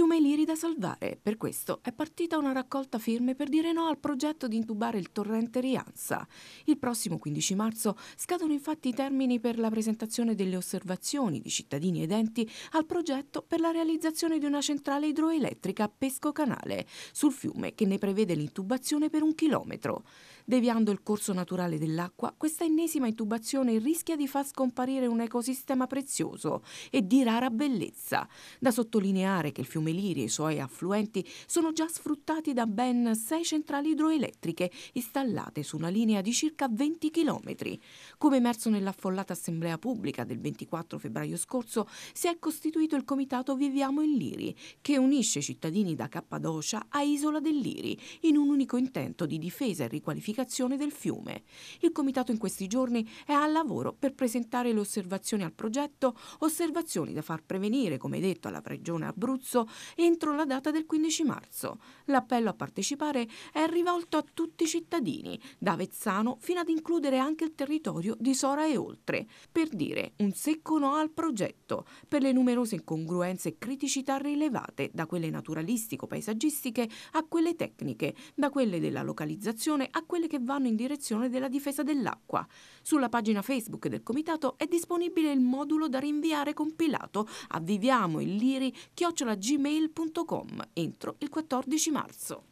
Fiume Liri da salvare. Per questo è partita una raccolta firme per dire no al progetto di intubare il torrente Rianza. Il prossimo 15 marzo scadono infatti i termini per la presentazione delle osservazioni di cittadini ed enti al progetto per la realizzazione di una centrale idroelettrica a Pesco Canale sul fiume che ne prevede l'intubazione per un chilometro. Deviando il corso naturale dell'acqua, questa ennesima intubazione rischia di far scomparire un ecosistema prezioso e di rara bellezza. Da sottolineare che il fiume Liri e i suoi affluenti sono già sfruttati da ben sei centrali idroelettriche installate su una linea di circa 20 km. Come emerso nell'affollata assemblea pubblica del 24 febbraio scorso, si è costituito il comitato Viviamo in Liri, che unisce cittadini da Cappadocia a Isola del Liri in un unico intento di difesa e riqualificazione pianificazione del fiume. Il comitato in questi giorni è al lavoro per presentare le osservazioni al progetto, osservazioni da far prevenire, come detto, alla Regione Abruzzo entro la data del 15 marzo. L'appello a partecipare è rivolto a tutti i cittadini, da Avezzano fino ad includere anche il territorio di Sora e oltre, per dire un secco no al progetto, per le numerose incongruenze e criticità rilevate da quelle naturalistico-paesaggistiche a quelle tecniche, da quelle della localizzazione a quelle che vanno in direzione della difesa dell'acqua. Sulla pagina Facebook del Comitato è disponibile il modulo da rinviare compilato a viviamoilliri-gmail.com entro il 14 marzo.